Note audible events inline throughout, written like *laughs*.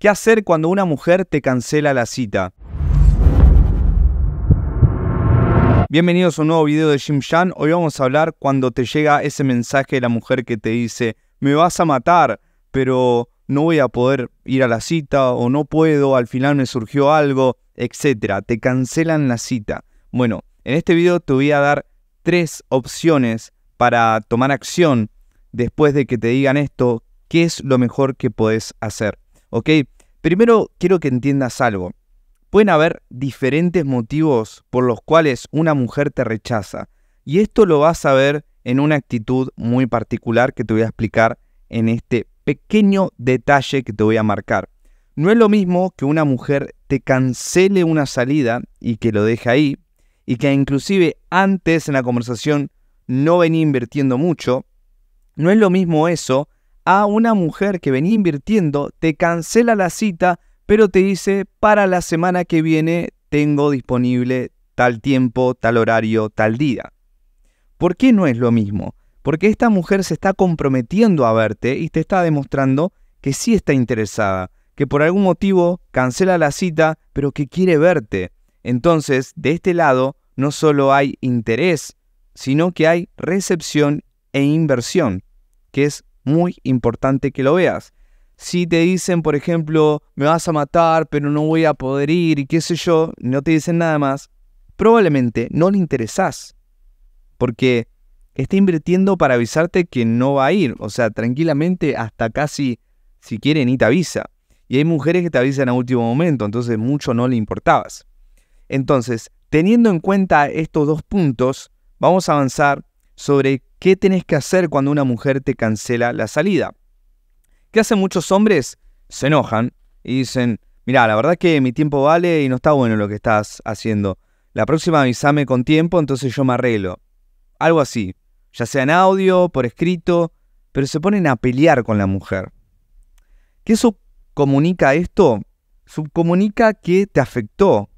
¿Qué hacer cuando una mujer te cancela la cita? Bienvenidos a un nuevo video de Jim Chan. Hoy vamos a hablar cuando te llega ese mensaje de la mujer que te dice, me vas a matar, pero no voy a poder ir a la cita o no puedo, al final me surgió algo, etc. Te cancelan la cita. Bueno, en este video te voy a dar tres opciones para tomar acción después de que te digan esto, qué es lo mejor que podés hacer. ¿Ok? Primero quiero que entiendas algo. Pueden haber diferentes motivos por los cuales una mujer te rechaza. Y esto lo vas a ver en una actitud muy particular que te voy a explicar en este pequeño detalle que te voy a marcar. No es lo mismo que una mujer te cancele una salida y que lo deje ahí, y que inclusive antes en la conversación no venía invirtiendo mucho. No es lo mismo eso a una mujer que venía invirtiendo, te cancela la cita, pero te dice, para la semana que viene tengo disponible tal tiempo, tal horario, tal día. ¿Por qué no es lo mismo? Porque esta mujer se está comprometiendo a verte y te está demostrando que sí está interesada, que por algún motivo cancela la cita, pero que quiere verte. Entonces, de este lado, no solo hay interés, sino que hay recepción e inversión, que es muy importante que lo veas. Si te dicen, por ejemplo, me vas a matar, pero no voy a poder ir y qué sé yo, no te dicen nada más, probablemente no le interesás. Porque está invirtiendo para avisarte que no va a ir. O sea, tranquilamente hasta casi, si quiere, ni te avisa. Y hay mujeres que te avisan a último momento, entonces mucho no le importabas. Entonces, teniendo en cuenta estos dos puntos, vamos a avanzar sobre qué tenés que hacer cuando una mujer te cancela la salida. ¿Qué hacen muchos hombres? Se enojan y dicen, mirá, la verdad que mi tiempo vale y no está bueno lo que estás haciendo. La próxima avísame con tiempo, entonces yo me arreglo. Algo así, ya sea en audio, por escrito, pero se ponen a pelear con la mujer. ¿Qué subcomunica esto? Subcomunica que te afectó,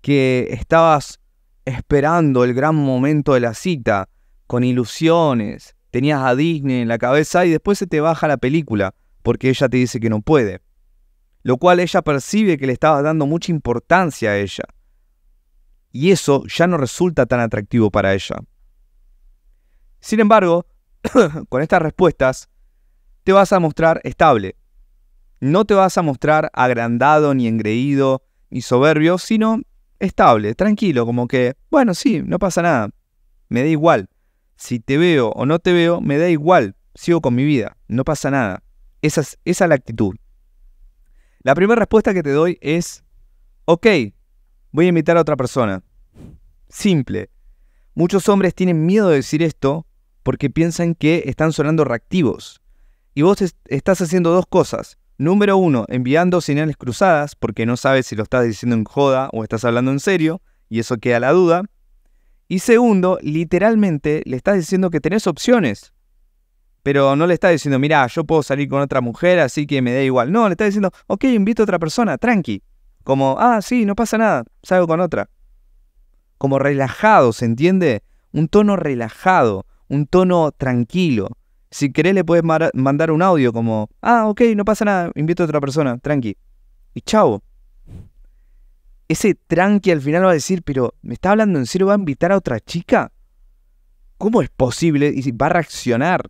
que estabas esperando el gran momento de la cita, con ilusiones, tenías a Disney en la cabeza y después se te baja la película porque ella te dice que no puede. Lo cual ella percibe que le estabas dando mucha importancia a ella. Y eso ya no resulta tan atractivo para ella. Sin embargo, *coughs* con estas respuestas, te vas a mostrar estable. No te vas a mostrar agrandado, ni engreído, ni soberbio, sino estable, tranquilo, como que, bueno, sí, no pasa nada. Me da igual. Si te veo o no te veo, me da igual, sigo con mi vida, no pasa nada. Esa es, la actitud. La primera respuesta que te doy es, ok, voy a invitar a otra persona. Simple. Muchos hombres tienen miedo de decir esto porque piensan que están sonando reactivos. Y vos estás haciendo dos cosas. Número uno, enviando señales cruzadas porque no sabes si lo estás diciendo en joda o estás hablando en serio, y eso queda la duda. Y segundo, literalmente le estás diciendo que tenés opciones. Pero no le estás diciendo, mira, yo puedo salir con otra mujer, así que me da igual. No, le estás diciendo, ok, invito a otra persona, tranqui. Como, ah, sí, no pasa nada, salgo con otra. Como relajado, ¿se entiende? Un tono relajado, un tono tranquilo. Si querés le podés mandar un audio como, ah, ok, no pasa nada, invito a otra persona, tranqui. Y chao ese tranqui al final va a decir, pero ¿me está hablando en serio? ¿Va a invitar a otra chica? ¿Cómo es posible? Y va a reaccionar.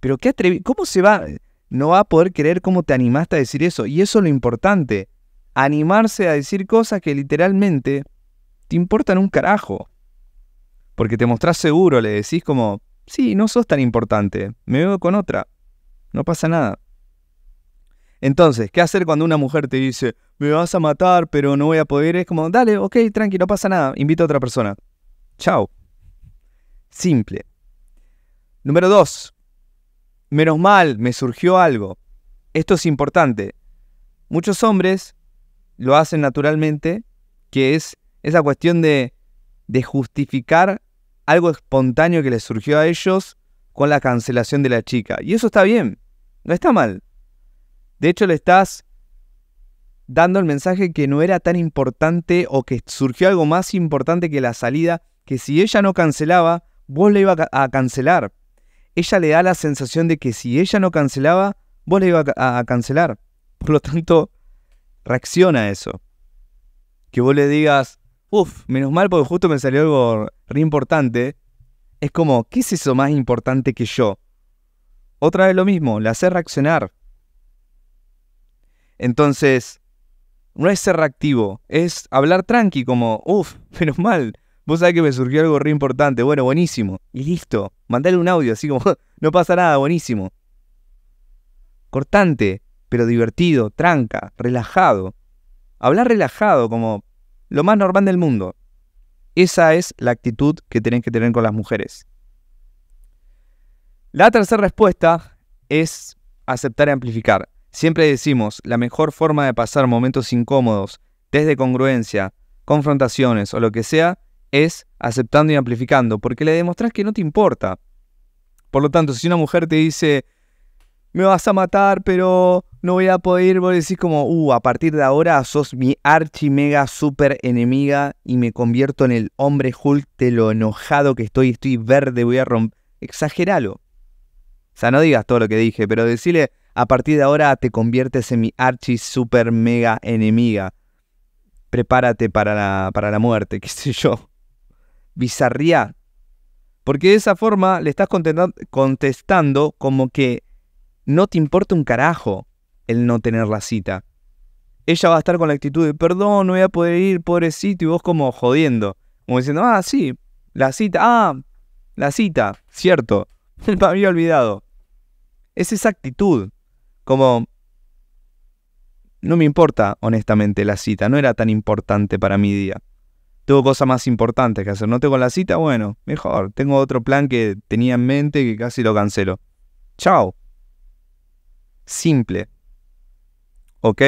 Pero qué atrevido. ¿Cómo se va? No va a poder creer cómo te animaste a decir eso. Y eso es lo importante. Animarse a decir cosas que literalmente te importan un carajo. Porque te mostrás seguro, le decís como, sí, no sos tan importante, me veo con otra. No pasa nada. Entonces, ¿qué hacer cuando una mujer te dice, me vas a matar, pero no voy a poder? Es como, dale, ok, tranqui, no pasa nada, invito a otra persona. Chao. Simple. Número dos. Menos mal, me surgió algo. Esto es importante. Muchos hombres lo hacen naturalmente, que es esa cuestión de justificar algo espontáneo que les surgió a ellos con la cancelación de la chica. Y eso está bien, no está mal. De hecho, le estás dando el mensaje que no era tan importante o que surgió algo más importante que la salida, que si ella no cancelaba, vos le iba a cancelar. Ella le da la sensación de que si ella no cancelaba, vos le iba a cancelar. Por lo tanto, reacciona a eso. Que vos le digas, uff, menos mal porque justo me salió algo re importante. Es como, ¿qué es eso más importante que yo? Otra vez lo mismo, la haces reaccionar. Entonces, no es ser reactivo, es hablar tranqui, como, uff, *laughs* menos mal, vos sabés que me surgió algo re importante, bueno, buenísimo, y listo, mandale un audio, así como, *laughs* no pasa nada, buenísimo. Cortante, pero divertido, tranca, relajado. Hablar relajado, como lo más normal del mundo. Esa es la actitud que tenés que tener con las mujeres. La tercera respuesta es aceptar y amplificar. Siempre decimos, la mejor forma de pasar momentos incómodos, desde congruencia, confrontaciones o lo que sea, es aceptando y amplificando, porque le demostrás que no te importa. Por lo tanto, si una mujer te dice, me vas a matar, pero no voy a poder, vos decís como, uh, a partir de ahora sos mi archi mega super enemiga y me convierto en el hombre Hulk de lo enojado que estoy, estoy verde, voy a romper. Exageralo. O sea, no digas todo lo que dije, pero decirle, a partir de ahora te conviertes en mi archi super mega enemiga. Prepárate para la, para la muerte, *laughs* qué sé yo. Bizarría. Porque de esa forma le estás contestando como que no te importa un carajo el no tener la cita. Ella va a estar con la actitud de perdón, no voy a poder ir, pobrecito, y vos como jodiendo. Como diciendo, ah, sí, la cita, ah, la cita, cierto, *laughs* me había olvidado. Es esa actitud. Como... No me importa, honestamente, la cita. No era tan importante para mi día. Tengo cosas más importantes que hacer. No tengo la cita, bueno, mejor. Tengo otro plan que tenía en mente que casi lo cancelo. Chao. Simple. ¿Ok?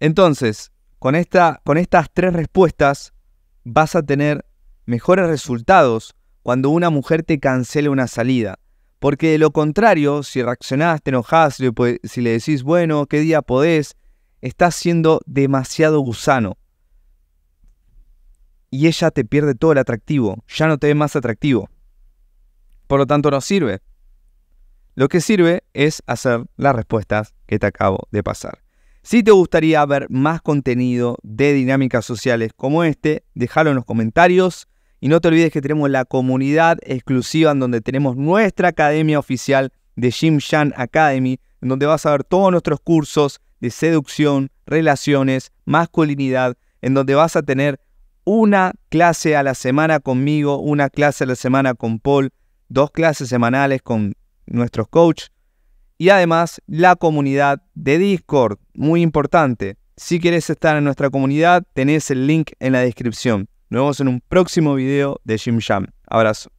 Entonces, con, esta, con estas tres respuestas vas a tener mejores resultados cuando una mujer te cancela una salida. Porque de lo contrario, si reaccionás, te enojás, si le decís, bueno, ¿qué día podés? Estás siendo demasiado gusano. Y ella te pierde todo el atractivo, ya no te ve más atractivo. Por lo tanto, no sirve. Lo que sirve es hacer las respuestas que te acabo de pasar. Si te gustaría ver más contenido de dinámicas sociales como este, déjalo en los comentarios. Y no te olvides que tenemos la comunidad exclusiva en donde tenemos nuestra academia oficial de Jim Shan Academy, en donde vas a ver todos nuestros cursos de seducción, relaciones, masculinidad, en donde vas a tener una clase a la semana conmigo, una clase a la semana con Paul, dos clases semanales con nuestros coaches y además la comunidad de Discord, muy importante. Si quieres estar en nuestra comunidad, tenés el link en la descripción. Nos vemos en un próximo video de Jim Jam. Abrazo.